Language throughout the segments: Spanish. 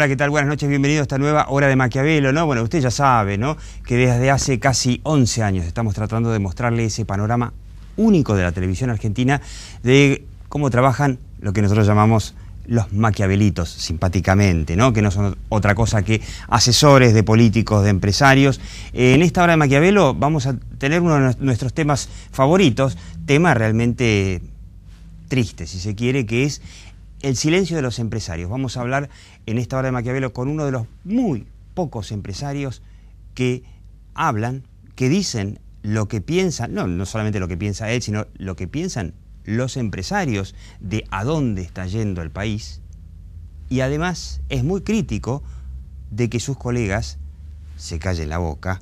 Hola, ¿qué tal? Buenas noches, bienvenido a esta nueva hora de Maquiavelo, ¿no? Bueno, usted ya sabe, ¿no? Que desde hace casi 11 años estamos tratando de mostrarle ese panorama único de la televisión argentina de cómo trabajan lo que nosotros llamamos los maquiavelitos, simpáticamente, ¿no? que no son otra cosa que asesores de políticos, de empresarios. En esta hora de Maquiavelo vamos a tener uno de nuestros temas favoritos, tema realmente triste, si se quiere, que es el silencio de los empresarios. Vamos a hablar en esta hora de Maquiavelo con uno de los muy pocos empresarios que hablan, que dicen lo que piensan, no, no solamente lo que piensa él, sino lo que piensan los empresarios de a dónde está yendo el país. Y además es muy crítico de que sus colegas se callen la boca.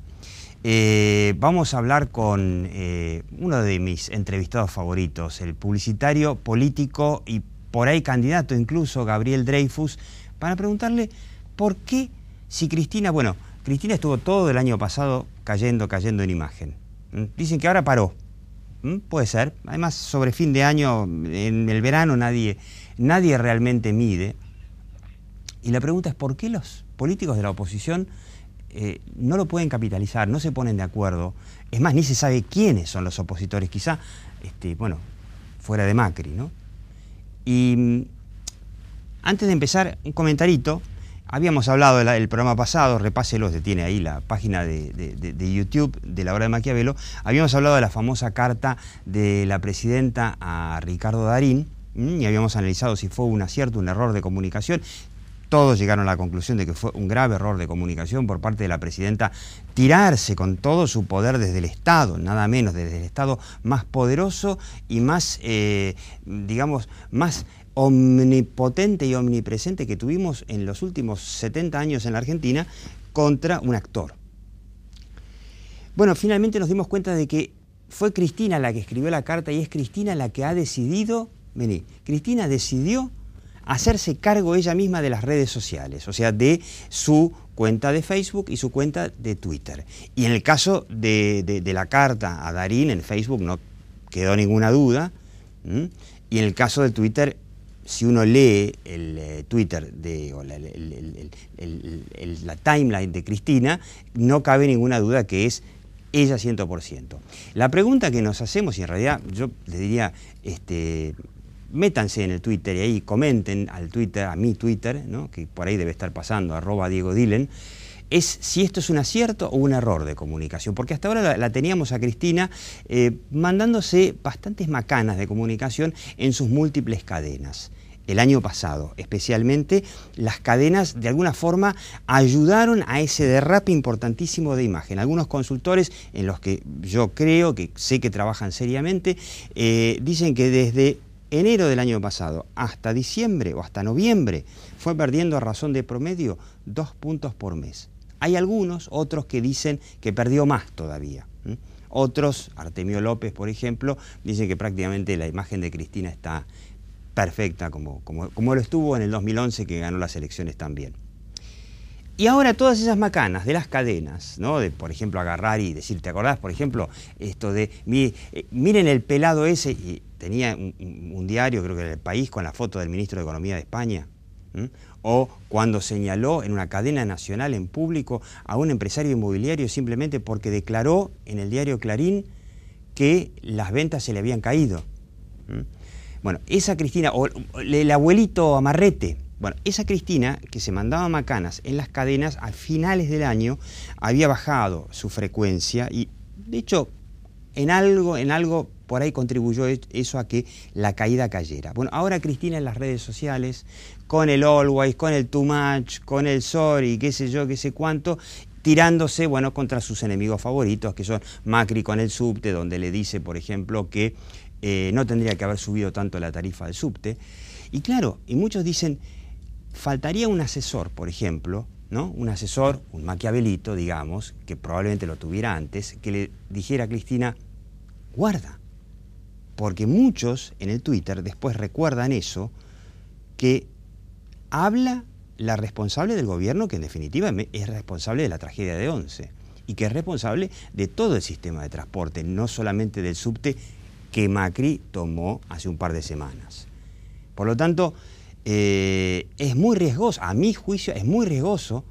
Eh, vamos a hablar con eh, uno de mis entrevistados favoritos, el publicitario, político y por ahí candidato incluso, Gabriel Dreyfus, para preguntarle por qué si Cristina, bueno, Cristina estuvo todo el año pasado cayendo, cayendo en imagen. ¿Mm? Dicen que ahora paró. ¿Mm? Puede ser. Además, sobre fin de año, en el verano, nadie, nadie realmente mide. Y la pregunta es, ¿por qué los políticos de la oposición eh, no lo pueden capitalizar, no se ponen de acuerdo? Es más, ni se sabe quiénes son los opositores, quizá, este, bueno, fuera de Macri, ¿no? Y mm, antes de empezar, un comentarito. Habíamos hablado el programa pasado, repáselos, tiene ahí la página de, de, YouTube de la obra de Maquiavelo. Habíamos hablado de la famosa carta de la presidenta a Ricardo Darín mm, y habíamos analizado si fue un acierto, un error de comunicación. Todos llegaron a la conclusión de que fue un grave error de comunicación por parte de la presidenta tirarse con todo su poder desde el Estado, nada menos, desde el Estado más poderoso y más, eh, digamos, más omnipotente y omnipresente que tuvimos en los últimos 70 años en la Argentina contra un actor. Bueno, finalmente nos dimos cuenta de que fue Cristina la que escribió la carta y es Cristina la que ha decidido, vení, Cristina decidió hacerse cargo ella misma de las redes sociales, o sea, de su cuenta de Facebook y su cuenta de Twitter. Y en el caso de, la carta a Darín, en Facebook no quedó ninguna duda. Y en el caso de Twitter, si uno lee el eh, Twitter de, o la, timeline de Cristina, no cabe ninguna duda que es ella 100%. La pregunta que nos hacemos, y en realidad yo le diría este, métanse en el Twitter y ahí comenten al Twitter, a mi Twitter, que por ahí debe estar pasando, arroba Diego es si esto es un acierto o un error de comunicación, porque hasta ahora la, teníamos a Cristina eh, mandándose bastantes macanas de comunicación en sus múltiples cadenas. El año pasado, especialmente, las cadenas de alguna forma ayudaron a ese derrape importantísimo de imagen. Algunos consultores, en los que yo creo, que sé que trabajan seriamente, eh, dicen que desde enero del año pasado hasta diciembre o hasta noviembre fue perdiendo a razón de promedio dos puntos por mes. Hay algunos, otros que dicen que perdió más todavía. Otros, Artemio López, por ejemplo, dice que prácticamente la imagen de Cristina está perfecta como, como lo estuvo en el 2011 que ganó las elecciones también. Y ahora todas esas macanas de las cadenas, ¿no? De, por ejemplo, agarrar y decir, ¿te acordás, por ejemplo, esto de, eh, miren el pelado ese, y tenía un, diario, creo que en El País, con la foto del ministro de Economía de España, o cuando señaló en una cadena nacional en público a un empresario inmobiliario simplemente porque declaró en el diario Clarín que las ventas se le habían caído. Bueno, esa Cristina, o el abuelito Amarrete, bueno, esa Cristina que se mandaba macanas en las cadenas a finales del año había bajado su frecuencia y de hecho en algo, en algo por ahí contribuyó e-, eso a que la caída cayera. Bueno, ahora Cristina en las redes sociales, con el always, con el too much, con el sorry, qué sé yo, qué sé cuánto, tirándose, bueno, contra sus enemigos favoritos, que son Macri con el subte, donde le dice, por ejemplo, que eh, no tendría que haber subido tanto la tarifa del subte. Y claro, y muchos dicen, faltaría un asesor, por ejemplo, ¿no? Un asesor, un maquiavelito, digamos, que probablemente lo tuviera antes, que le dijera a Cristina, guarda, porque muchos en el Twitter después recuerdan eso, que habla la responsable del gobierno, que en definitiva es responsable de la tragedia de Once, y que es responsable de todo el sistema de transporte, no solamente del subte que Macri tomó hace un par de semanas. Por lo tanto, eh, es muy riesgoso, a mi juicio es muy riesgoso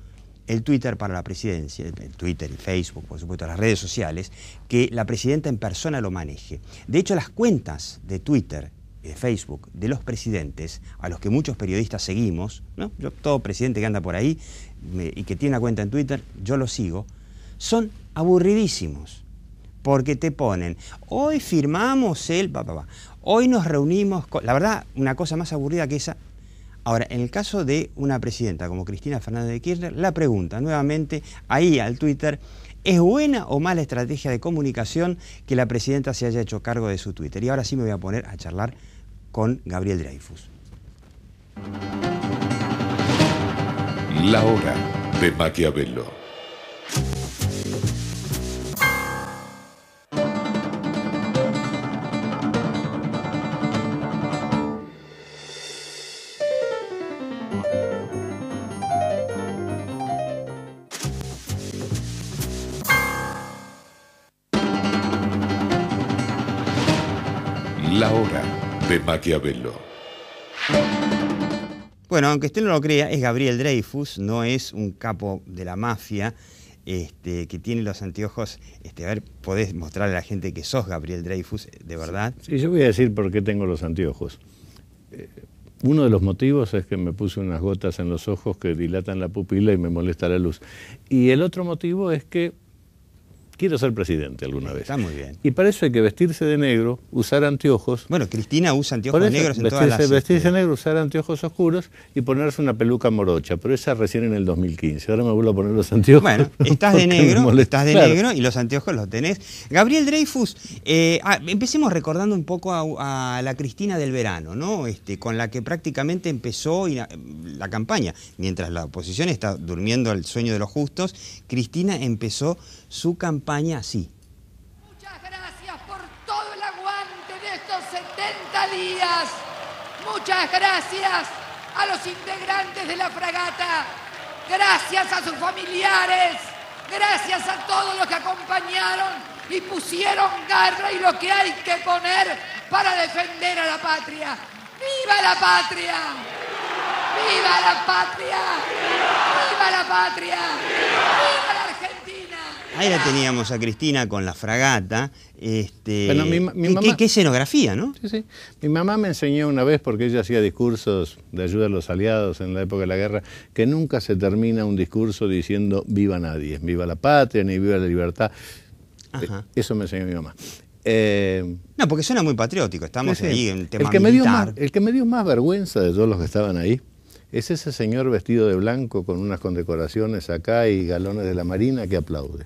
el Twitter para la presidencia, el Twitter y Facebook, por supuesto, las redes sociales, que la presidenta en persona lo maneje. De hecho, las cuentas de Twitter de Facebook de los presidentes, a los que muchos periodistas seguimos, ¿no? yo, todo presidente que anda por ahí y que tiene una cuenta en Twitter, yo lo sigo, son aburridísimos, porque te ponen, hoy firmamos el, hoy nos reunimos, con... la verdad, una cosa más aburrida que esa Ahora, en el caso de una presidenta como Cristina Fernández de Kirchner, la pregunta nuevamente ahí al Twitter, ¿es buena o mala estrategia de comunicación que la presidenta se haya hecho cargo de su Twitter? Y ahora sí me voy a poner a charlar con Gabriel Dreyfus. La hora de Maquiavelo. Maquiavelo. Bueno, aunque usted no lo crea, es Gabriel Dreyfus, no es un capo de la mafia este, que tiene los anteojos. Este, a ver, podés mostrarle a la gente que sos Gabriel Dreyfus, de verdad. Sí, yo voy a decir por qué tengo los anteojos. Eh, uno de los motivos es que me puse unas gotas en los ojos que dilatan la pupila y me molesta la luz. Y el otro motivo es que quiero ser presidente alguna vez. Está muy bien. Y para eso hay que vestirse de negro, usar anteojos. Bueno, Cristina usa anteojos negros en todas las... Vestirse de este, negro, usar anteojos oscuros y ponerse una peluca morocha, pero esa recién en el 2015. Ahora me vuelvo a poner los anteojos. Bueno, estás de negro, negro y los anteojos los tenés. Gabriel Dreyfus, eh, ah, empecemos recordando un poco a, la Cristina del verano, ¿no? Este, con la que prácticamente empezó la, la campaña. Mientras la oposición está durmiendo el sueño de los justos, Cristina empezó su campaña sí. Muchas gracias por todo el aguante de estos 70 días. Muchas gracias a los integrantes de la fragata. Gracias a sus familiares. Gracias a todos los que acompañaron y pusieron garra y lo que hay que poner para defender a la patria! ¡Viva la patria! ¡Viva la patria! ¡Viva la patria! ¡Viva la patria! Ahí la teníamos a Cristina con la fragata. Este, ¿qué, escenografía, no? Sí, sí. Mi mamá me enseñó una vez, porque ella hacía discursos de ayuda a los aliados en la época de la guerra, que nunca se termina un discurso diciendo viva nadie, viva la patria, ni viva la libertad. Eh, eso me enseñó mi mamá. Eh, no, porque suena muy patriótico, estamos ahí en el tema que militar. el que me dio más vergüenza de todos los que estaban ahí es ese señor vestido de blanco con unas condecoraciones acá y galones de la Marina que aplaude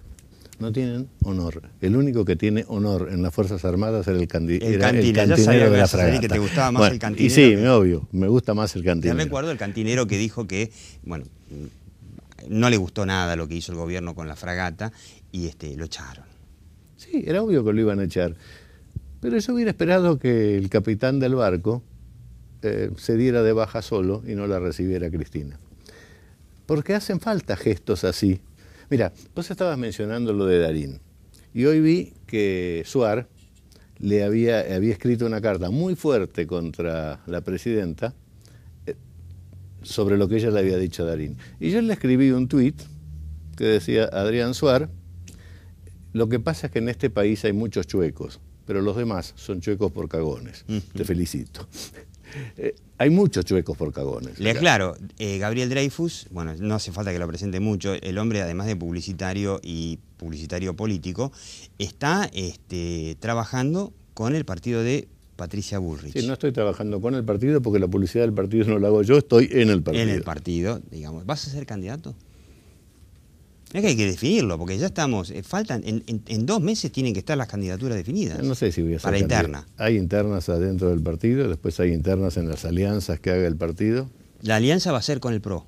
no tienen honor. El único que tiene honor en las Fuerzas Armadas era el, el cantinero, de la fragata. te gustaba más el cantinero. Y sí, obvio, me gusta más el cantinero. Ya recuerdo el cantinero que dijo que, bueno, no le gustó nada lo que hizo el gobierno con la fragata y este, lo echaron. Sí, era obvio que lo iban a echar. Pero yo hubiera esperado que el capitán del barco eh, se diera de baja solo y no la recibiera Cristina. Porque hacen falta gestos así Mira, vos estabas mencionando lo de Darín. Y hoy vi que Suar le había, había escrito una carta muy fuerte contra la presidenta eh, sobre lo que ella le había dicho a Darín. Y yo le escribí un tuit que decía, Adrián Suar, lo que pasa es que en este país hay muchos chuecos, pero los demás son chuecos por cagones. Te felicito. Eh, hay muchos chuecos por cagones. Le aclaro, eh, Gabriel Dreyfus, bueno, no hace falta que lo presente mucho, el hombre además de publicitario y publicitario político, está este, trabajando con el partido de Patricia Bullrich. Sí, no estoy trabajando con el partido porque la publicidad del partido no la hago yo, estoy en el partido. En el partido, digamos. ¿Vas a ser candidato? que hay que definirlo, porque ya estamos, eh, faltan, en, dos meses tienen que estar las candidaturas definidas. No sé si voy a Para interna. Hay internas adentro del partido, después hay internas en las alianzas que haga el partido. La alianza va a ser con el PRO.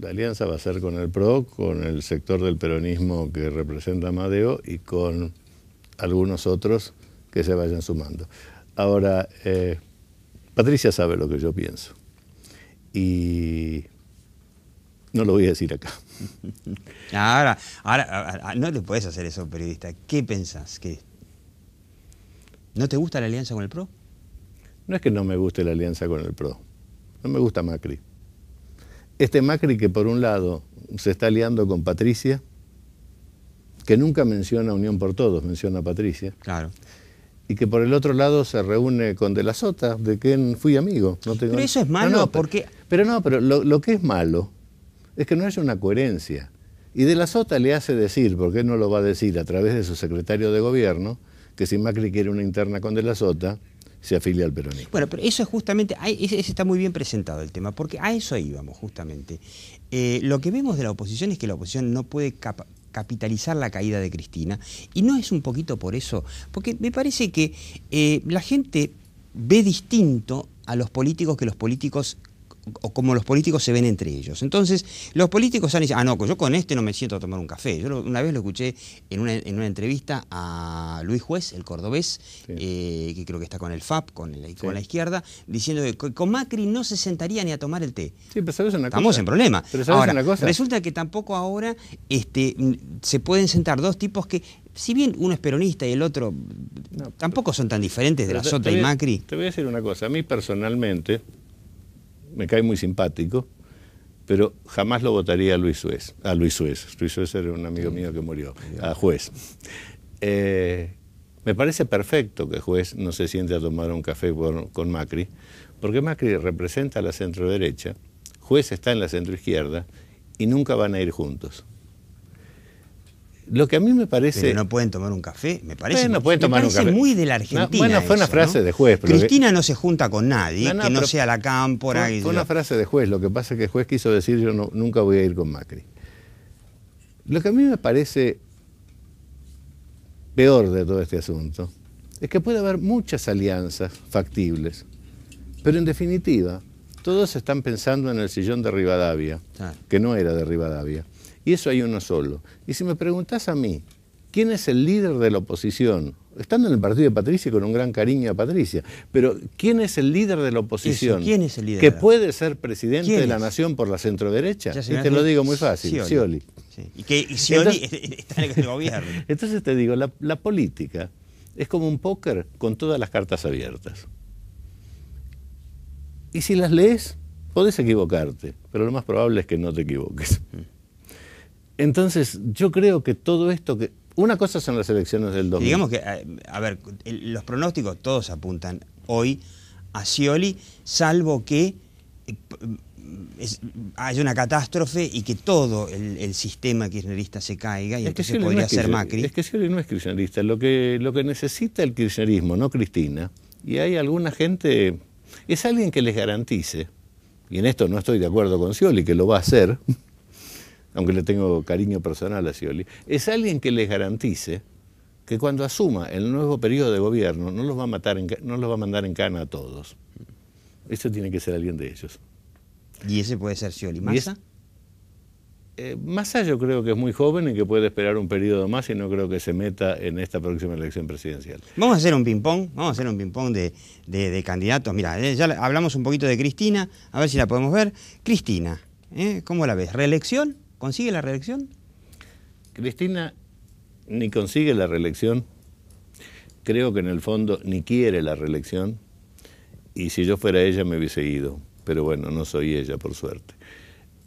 La alianza va a ser con el PRO, con el sector del peronismo que representa Amadeo y con algunos otros que se vayan sumando. Ahora, eh, Patricia sabe lo que yo pienso. Y no lo voy a decir acá. Ahora, ahora, no te puedes hacer eso periodista. ¿Qué pensás? ¿Qué? ¿No te gusta la alianza con el PRO? No es que no me guste la alianza con el PRO. No me gusta Macri. Este Macri que por un lado se está aliando con Patricia, que nunca menciona Unión por Todos, menciona a Patricia. Claro y que por el otro lado se reúne con De la Sota, de quien fui amigo. No Pero eso es malo, porque... Pero no, pero lo, que es malo es que no haya una coherencia. Y de la Sota le hace decir, porque él no lo va a decir a través de su secretario de gobierno, que si Macri quiere una interna con de la Sota, se afilia al peronismo. Bueno, pero eso es justamente, ese está muy bien presentado el tema, porque a eso íbamos justamente. Eh, lo que vemos de la oposición es que la oposición no puede capitalizar la caída de Cristina, y no es un poquito por eso, porque me parece que eh, la gente ve distinto a los políticos que los políticos o como los políticos se ven entre ellos. Entonces, los políticos han dicho, ah, no, yo con este no me siento a tomar un café. Yo una vez lo escuché en una, entrevista a Luis Juez, el cordobés, eh, que creo que está con el FAP, con, la izquierda, diciendo que con Macri no se sentaría ni a tomar el té. Sí, pero sabes una Estamos en problema. Pero sabes una cosa. Resulta que tampoco ahora este, mm, se pueden sentar dos tipos que si bien uno es peronista y el otro tampoco son tan diferentes de la Sota y Macri. Te voy a decir una cosa, a mí personalmente, me cae muy simpático, pero jamás lo votaría a Luis Suez. A Luis Suez. Luis Suez era un amigo mío que murió, a juez. Eh, me parece perfecto que juez no se siente a tomar un café con Macri, porque Macri representa a la centro-derecha, juez está en la centro-izquierda y nunca van a ir juntos. Lo que a mí me parece. Pero no pueden tomar un café, me parece. no pueden tomar muy de la Argentina. bueno, fue una frase de juez. Pero Cristina no se junta con nadie, que no sea la cámpora. Fue, fue una frase de juez. Lo que pasa es que el juez quiso decir: Yo nunca voy a ir con Macri. Lo que a mí me parece peor de todo este asunto es que puede haber muchas alianzas factibles, pero en definitiva, todos están pensando en el sillón de Rivadavia, ah. que no era de Rivadavia. Y eso hay uno solo. Y si me preguntás a mí, ¿quién es el líder de la oposición? Estando en el partido de Patricia con un gran cariño a Patricia, pero ¿quién es el líder de la oposición? ¿Quién es el líder? Que puede ser presidente de la nación por la centroderecha. Y te lo digo muy fácil, Scioli. Y que está en el gobierno. Entonces te digo, la, la política es como un póker con todas las cartas abiertas. Y si las lees, podés equivocarte, pero lo más probable es que no te equivoques. Mm. Entonces, yo creo que todo esto que. Una cosa son las elecciones del domingo. Digamos que, a, ver, los pronósticos todos apuntan hoy a Scioli, salvo que haya eh, hay una catástrofe y que todo el, sistema kirchnerista se caiga y es se podría hacer Macri. Es que Scioli no es kirchnerista. Lo que, lo que necesita el kirchnerismo, no Cristina, y hay alguna gente, es alguien que les garantice, y en esto no estoy de acuerdo con Scioli, que lo va a hacer, aunque le tengo cariño personal a Scioli, es alguien que le garantice que cuando asuma el nuevo periodo de gobierno no los va a, matar en, no los va a mandar en cana a todos. Eso tiene que ser alguien de ellos. ¿Y ese puede ser Scioli? ¿Massa? Eh, Massa yo creo que es muy joven y que puede esperar un periodo más y no creo que se meta en esta próxima elección presidencial. Vamos a hacer un ping-pong, vamos a hacer un ping-pong de, candidatos. Mira, eh, ya hablamos un poquito de Cristina, a ver si la podemos ver. Cristina, eh, ¿cómo la ves? ¿Reelección? ¿Consigue la reelección? Cristina ni consigue la reelección, creo que en el fondo ni quiere la reelección, y si yo fuera ella me hubiese ido, pero bueno, no soy ella por suerte.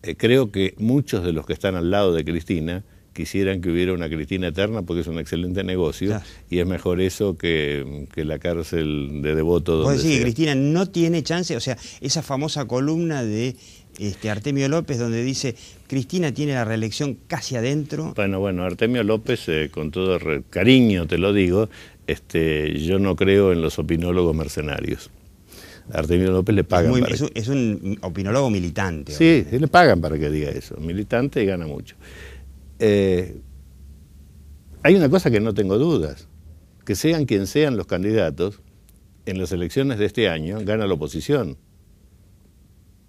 Eh, creo que muchos de los que están al lado de Cristina quisieran que hubiera una Cristina eterna porque es un excelente negocio y es mejor eso que, la cárcel de devoto. Pues sí, Cristina no tiene chance, o sea, esa famosa columna de este, Artemio López donde dice Cristina tiene la reelección casi adentro. Bueno, bueno, Artemio López, eh, con todo cariño te lo digo, este, yo no creo en los opinólogos mercenarios. Artemio López le pagan. para es, un, opinólogo militante. sí, le pagan para que diga eso. Militante y gana mucho. Eh, hay una cosa que no tengo dudas, que sean quien sean los candidatos, en las elecciones de este año gana la oposición.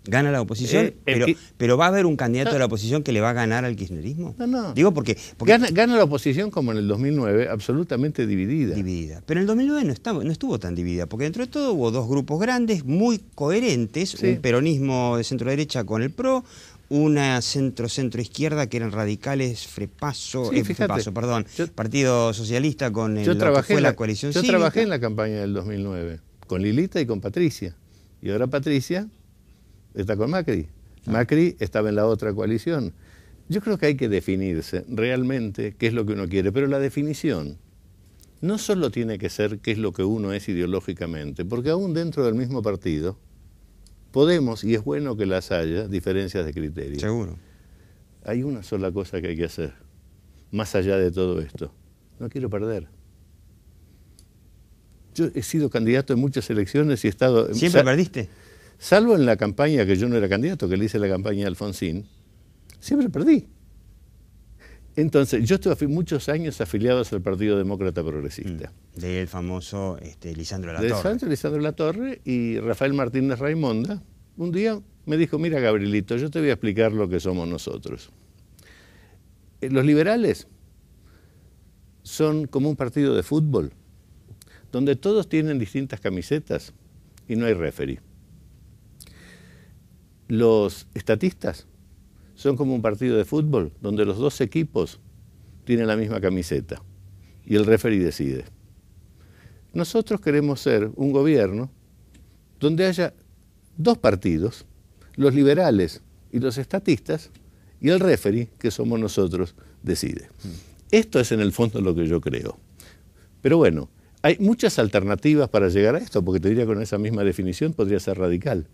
¿Gana la oposición? Eh, pero, va a haber un candidato de la oposición que le va a ganar al kirchnerismo? No, no. Digo porque... porque... Gana, la oposición como en el 2009, absolutamente dividida. Dividida. Pero en el 2009 no, no estuvo tan dividida, porque dentro de todo hubo dos grupos grandes, muy coherentes, un peronismo de centro-derecha con el PRO, una centro-centro-izquierda que eran radicales, Frepaso, eh, perdón, Partido Socialista con el, yo trabajé fue la, coalición Yo trabajé en la campaña del 2009 con Lilita y con Patricia. Y ahora Patricia está con Macri. Ah. Macri estaba en la otra coalición. Yo creo que hay que definirse realmente qué es lo que uno quiere, pero la definición no solo tiene que ser qué es lo que uno es ideológicamente, porque aún dentro del mismo partido podemos, y es bueno que las haya, diferencias de criterio. Seguro. Hay una sola cosa que hay que hacer, más allá de todo esto. No quiero perder. Yo he sido candidato en muchas elecciones y he estado... ¿Siempre perdiste? Salvo en la campaña que yo no era candidato, que le hice la campaña a Alfonsín, siempre perdí. Entonces, yo estuve muchos años afiliado al Partido Demócrata Progresista. Mm. del famoso este, Lisandro Latorre. De Lisandro Latorre y Rafael Martínez Raimonda. Un día me dijo, mira Gabrielito, yo te voy a explicar lo que somos nosotros. Eh, los liberales son como un partido de fútbol, donde todos tienen distintas camisetas y no hay referee. Los estatistas son como un partido de fútbol donde los dos equipos tienen la misma camiseta y el referee decide. Nosotros queremos ser un gobierno donde haya dos partidos, los liberales y los estatistas, y el referee, que somos nosotros, decide. Esto es en el fondo lo que yo creo. Pero bueno, hay muchas alternativas para llegar a esto, porque te diría que con esa misma definición podría ser radical.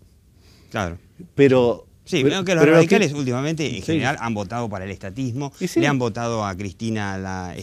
Claro. Pero Sí, creo que los radicales últimamente en general han votado para el estatismo, le han votado a Cristina la,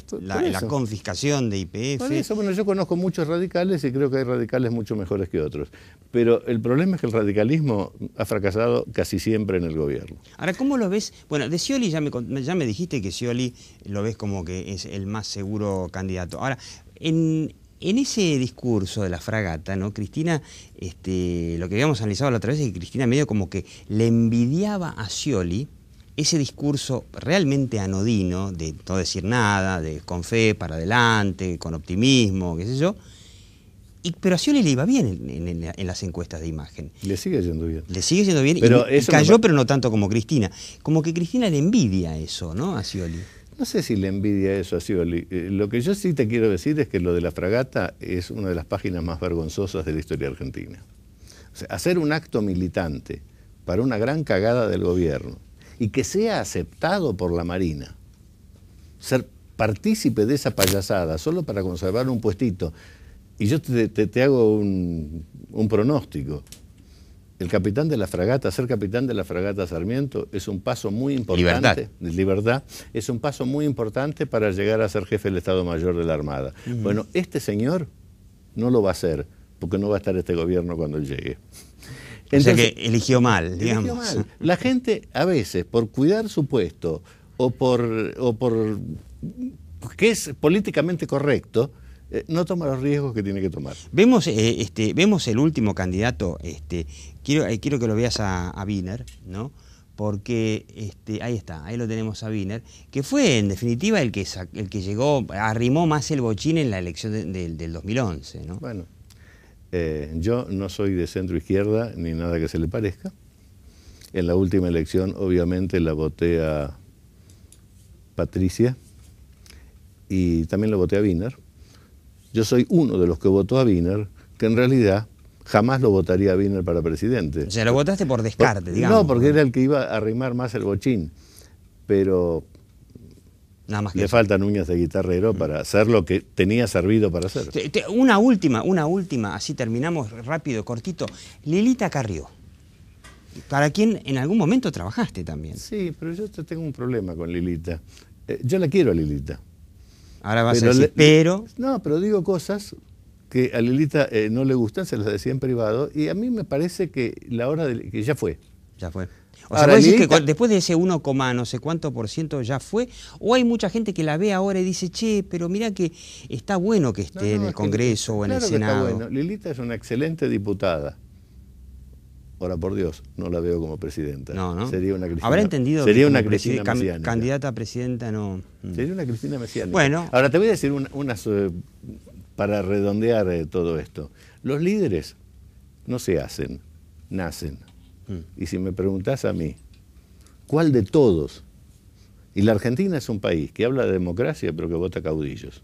confiscación de IPF. bueno, yo conozco muchos radicales y creo que hay radicales mucho mejores que otros. Pero el problema es que el radicalismo ha fracasado casi siempre en el gobierno. Ahora, ¿cómo lo ves? Bueno, de Scioli ya me, ya me dijiste que Scioli lo ves como que es el más seguro candidato. Ahora, en, en ese discurso de la fragata, ¿no? Cristina, este, lo que habíamos analizado la otra vez es que Cristina medio como que le envidiaba a Scioli ese discurso realmente anodino de no decir nada, de con fe para adelante, con optimismo, qué sé yo. pero a Scioli le iba bien en, las encuestas de imagen. Le sigue yendo bien. Le sigue yendo bien y, cayó, pero no tanto como Cristina. Como que Cristina le envidia eso, ¿no? A Scioli. No sé si le envidia eso a eh, Lo que yo sí te quiero decir es que lo de la fragata es una de las páginas más vergonzosas de la historia argentina. hacer un acto militante para una gran cagada del gobierno y que sea aceptado por la Marina, ser partícipe de esa payasada solo para conservar un puestito. Y yo te, hago un pronóstico el capitán de la fragata, ser capitán de la fragata Sarmiento es un paso muy importante. Libertad. libertad es un paso muy importante para llegar a ser jefe del Estado Mayor de la Armada. Bueno, este señor no lo va a hacer, porque no va a estar este gobierno cuando él llegue. o sea que eligió mal, digamos. mal. La gente, a veces, por cuidar su puesto o por, o por que es políticamente correcto, eh, no toma los riesgos que tiene que tomar. Vemos, eh, este, vemos el último candidato, este, quiero, eh, quiero que lo veas a, a ¿no? porque este, ahí está, ahí lo tenemos a Biner, que fue en definitiva el que, el que llegó, arrimó más el bochín en la elección del 2011. ¿no? Bueno, yo no soy de centro izquierda ni nada que se le parezca. En la última elección obviamente la voté a Patricia y también la voté a Biner. Yo soy uno de los que votó a Wiener, que en realidad jamás lo votaría a Wiener para presidente. O sea, lo votaste por descarte, digamos. No, porque era el que iba a arrimar más el bochín. Pero Nada más Le faltan uñas de guitarrero mm. para hacer lo que tenía servido para hacer. Una última, una última, así terminamos rápido, cortito. Lilita Carrió, para quien en algún momento trabajaste también. Sí, pero yo tengo un problema con Lilita. Eh, yo la quiero a Lilita. Ahora vas a decir, pero... No, pero digo cosas que a Lilita eh, no le gustan, se las decía en privado, y a mí me parece que la hora de, que ya fue. Ya fue. O sea, después de ese 1, no sé cuánto por ciento ya fue? ¿O hay mucha gente que la ve ahora y dice, che, pero mira que está bueno que esté en el Congreso o en el Senado? está bueno. Lilita es una excelente diputada. Ahora, por Dios, no la veo como presidenta. No, ¿no? Sería una Habrá entendido sería una Cristina candidata a presidenta no... Sería una Cristina Messiana. Bueno. Ahora, te voy a decir una... unas... Eh, para redondear eh, todo esto. Los líderes no se hacen, nacen. Mm. Y si me preguntás a mí, ¿cuál de todos? Y la Argentina es un país que habla de democracia pero que vota caudillos.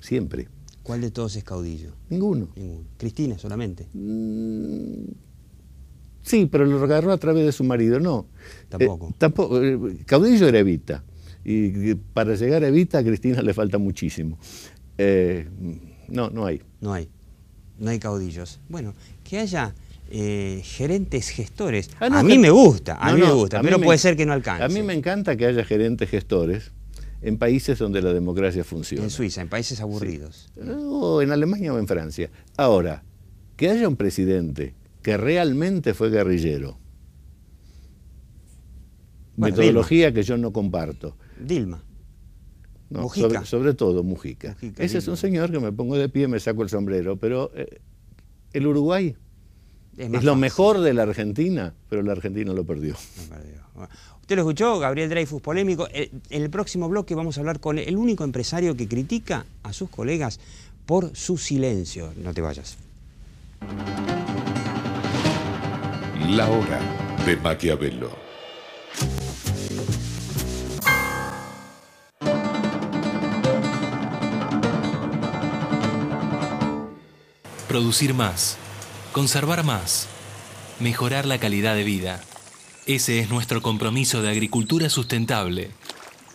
Siempre. ¿Cuál de todos es caudillo? Ninguno. Ninguno. Cristina solamente. Mm, Sí, pero lo agarró a través de su marido, no. Tampoco. Eh, tampoco. Eh, Caudillo era Evita. Y para llegar a Evita a Cristina le falta muchísimo. Eh, no, no hay. No hay. No hay caudillos. Bueno, que haya gerentes gestores. Ah, a mí me gusta, a mí me gusta, pero puede ser que no alcance. A mí me encanta que haya gerentes gestores en países donde la democracia funciona. En Suiza, en países aburridos. O en Alemania o en Francia. Ahora, que haya un presidente que realmente fue guerrillero. Metodología que yo no comparto. Dilma. sobre, todo Mujica. Ese es un señor que me pongo de pie, y me saco el sombrero, pero eh, el Uruguay es, lo mejor de la Argentina, pero la Argentina lo perdió. Usted lo escuchó, Gabriel Dreyfus, polémico. Eh, en el próximo bloque vamos a hablar con el único empresario que critica a sus colegas por su silencio. No te vayas. La Hora de Maquiavelo. Producir más, conservar más, mejorar la calidad de vida. Ese es nuestro compromiso de agricultura sustentable.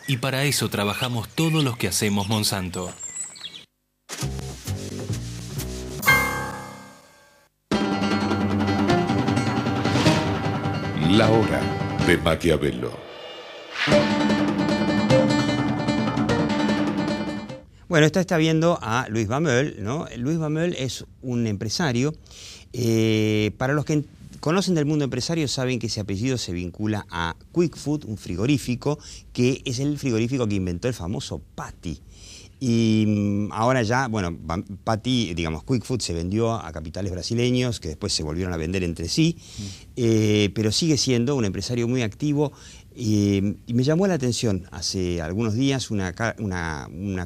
Y para eso trabajamos todos los que hacemos Monsanto. La hora de Maquiavelo. Bueno, esto está viendo a Luis Bameul, ¿no? Luis Bameul es un empresario. Eh, para los que conocen del mundo empresario saben que ese apellido se vincula a Quick Food, un frigorífico, que es el frigorífico que inventó el famoso Patty. Y mm, ahora ya, bueno, Pati, digamos, Quick Food se vendió a capitales brasileños que después se volvieron a vender entre sí, eh, pero sigue siendo un empresario muy activo. y me llamó la atención hace algunos días una,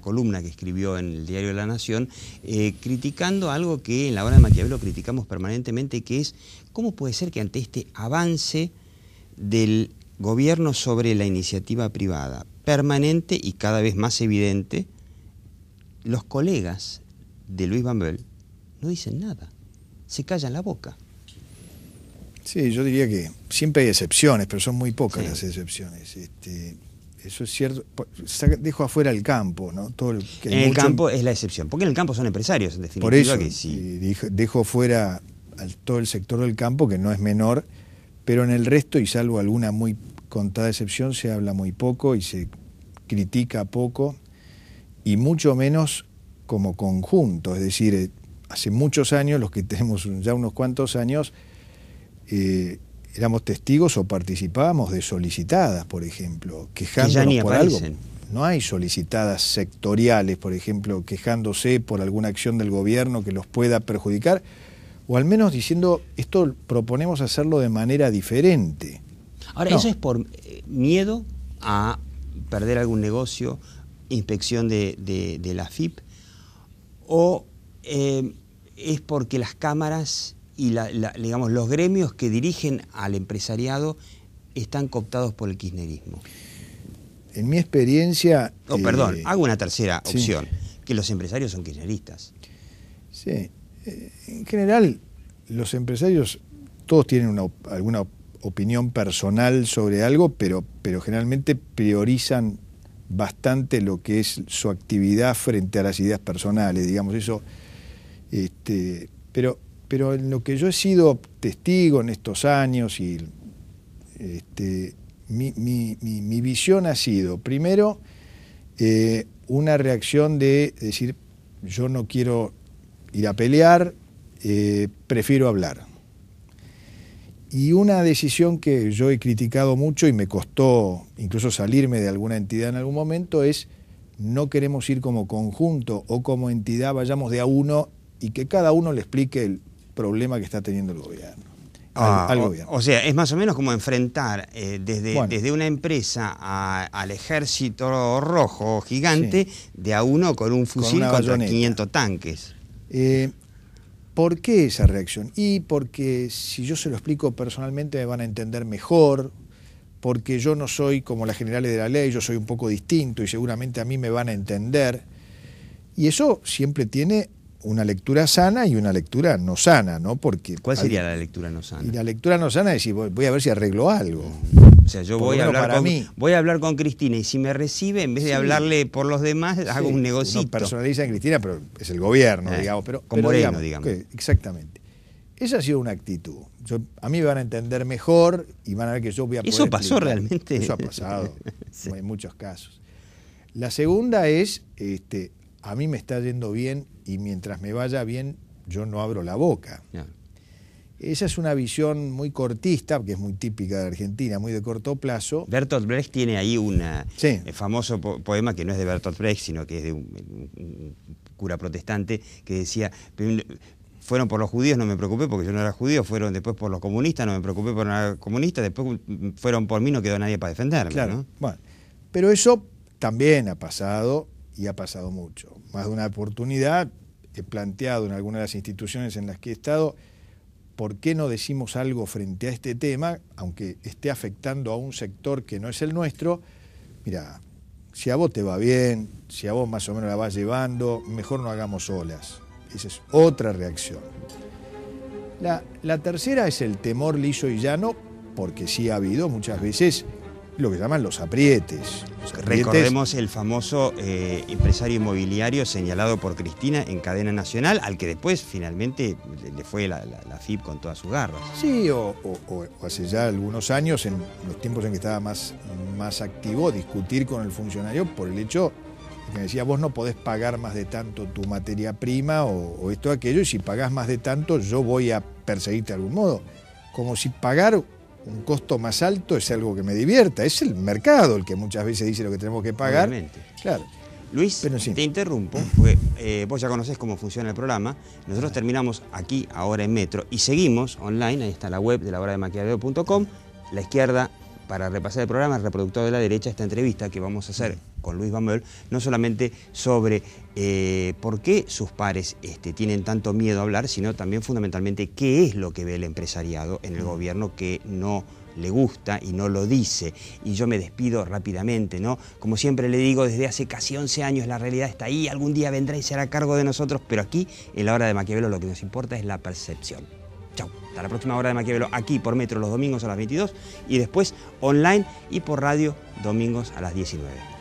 columna que escribió en el diario de La Nación eh, criticando algo que en la hora de Maquiavelo criticamos permanentemente, que es cómo puede ser que ante este avance del gobierno sobre la iniciativa privada, permanente y cada vez más evidente, los colegas de Luis Bambel no dicen nada, se callan la boca. Sí, yo diría que siempre hay excepciones, pero son muy pocas las excepciones. Este, eso es cierto. Dejo afuera el campo, ¿no? Todo en el campo es la excepción, porque en el campo son empresarios, en definitiva. Por eso, dejó dejo fuera todo el sector del campo, que no es menor, pero en el resto, y salvo alguna muy contada excepción, se habla muy poco y se critica poco y mucho menos como conjunto. Es decir, eh, hace muchos años, los que tenemos ya unos cuantos años, eh, éramos testigos o participábamos de solicitadas, por ejemplo, quejándonos por algo. No hay solicitadas sectoriales, por ejemplo, quejándose por alguna acción del gobierno que los pueda perjudicar, o al menos diciendo, esto proponemos hacerlo de manera diferente. Ahora, ¿eso es por eh, miedo a perder algún negocio, inspección de, la FIP, o eh, es porque las cámaras y digamos, los gremios que dirigen al empresariado están cooptados por el kirchnerismo. En mi experiencia... oh, perdón, eh, hago una tercera opción, que los empresarios son kirchneristas. Sí, eh, en general los empresarios todos tienen alguna opinión personal sobre algo, pero, pero generalmente priorizan bastante lo que es su actividad frente a las ideas personales, digamos, eso. Este, pero, pero en lo que yo he sido testigo en estos años y este, mi, visión ha sido, primero, eh, una reacción de decir, yo no quiero ir a pelear, eh, prefiero hablar. Y una decisión que yo he criticado mucho y me costó incluso salirme de alguna entidad en algún momento es no queremos ir como conjunto o como entidad, vayamos de a uno y que cada uno le explique el problema que está teniendo el gobierno. Ah, o, sea, es más o menos como enfrentar eh, desde, desde, una empresa al ejército rojo gigante de a uno con un fusil con contra 500 tanques. Eh, ¿Por qué esa reacción? Y porque si yo se lo explico personalmente me van a entender mejor, porque yo no soy como las generales de la ley, yo soy un poco distinto y seguramente a mí me van a entender. Y eso siempre tiene una lectura sana y una lectura no sana, ¿no? Porque ¿Cuál sería la lectura no sana? la lectura no sana es decir, voy a ver si arreglo algo. Mm. O sea, yo voy a, hablar con, voy a hablar con Cristina y si me recibe, en vez de hablarle por los demás, hago un negocio. Uno personaliza en Cristina, pero es el gobierno, eh, digamos. Pero, con digamos. exactamente. Esa ha sido una actitud. a mí me van a entender mejor y van a ver que yo voy a poder Eso pasó realmente. Eso ha pasado en muchos casos. La segunda es este, a mí me está yendo bien y mientras me vaya bien yo no abro la boca. Esa es una visión muy cortista, que es muy típica de Argentina, muy de corto plazo. Bertolt Brecht tiene ahí un famoso poema que no es de Bertolt Brecht, sino que es de un, cura protestante, que decía, fueron por los judíos, no me preocupé porque yo no era judío, fueron después por los comunistas, no me preocupé por nada comunista, después fueron por mí, no quedó nadie para defenderme. Claro. Bueno, pero eso también ha pasado y ha pasado mucho. Más de una oportunidad he planteado en alguna de las instituciones en las que he estado, ¿por qué no decimos algo frente a este tema, aunque esté afectando a un sector que no es el nuestro? Mira, si a vos te va bien, si a vos más o menos la vas llevando, mejor no hagamos olas. Esa es otra reacción. La, la tercera es el temor liso y llano, porque sí ha habido muchas veces lo que llaman los aprietes. Recordemos el famoso eh, empresario inmobiliario señalado por Cristina en cadena nacional, al que después finalmente le fue la, la, FIP con todas sus garras. Sí, o, hace ya algunos años, en los tiempos en que estaba más, más activo, discutir con el funcionario por el hecho que me decía, vos no podés pagar más de tanto tu materia prima o, o esto o aquello, y si pagás más de tanto yo voy a perseguirte de algún modo. Como si pagar un costo más alto es algo que me divierta. Es el mercado el que muchas veces dice lo que tenemos que pagar. Claro. Luis, te interrumpo, porque eh, vos ya conocés cómo funciona el programa. Nosotros terminamos aquí, ahora en Metro, y seguimos online, ahí está la web de la hora de maquiavelo.com, la izquierda para repasar el programa, el reproductor de la derecha, esta entrevista que vamos a hacer mm. con Luis Bambel, no solamente sobre eh, por qué sus pares este, tienen tanto miedo a hablar, sino también fundamentalmente qué es lo que ve el empresariado en el mm. gobierno que no le gusta y no lo dice. Y yo me despido rápidamente, ¿no? Como siempre le digo, desde hace casi 11 años la realidad está ahí, algún día vendrá y será hará cargo de nosotros, pero aquí, en la hora de Maquiavelo, lo que nos importa es la percepción hasta la próxima hora de Maquiavelo aquí por Metro los domingos a las 22 y después online y por radio domingos a las 19.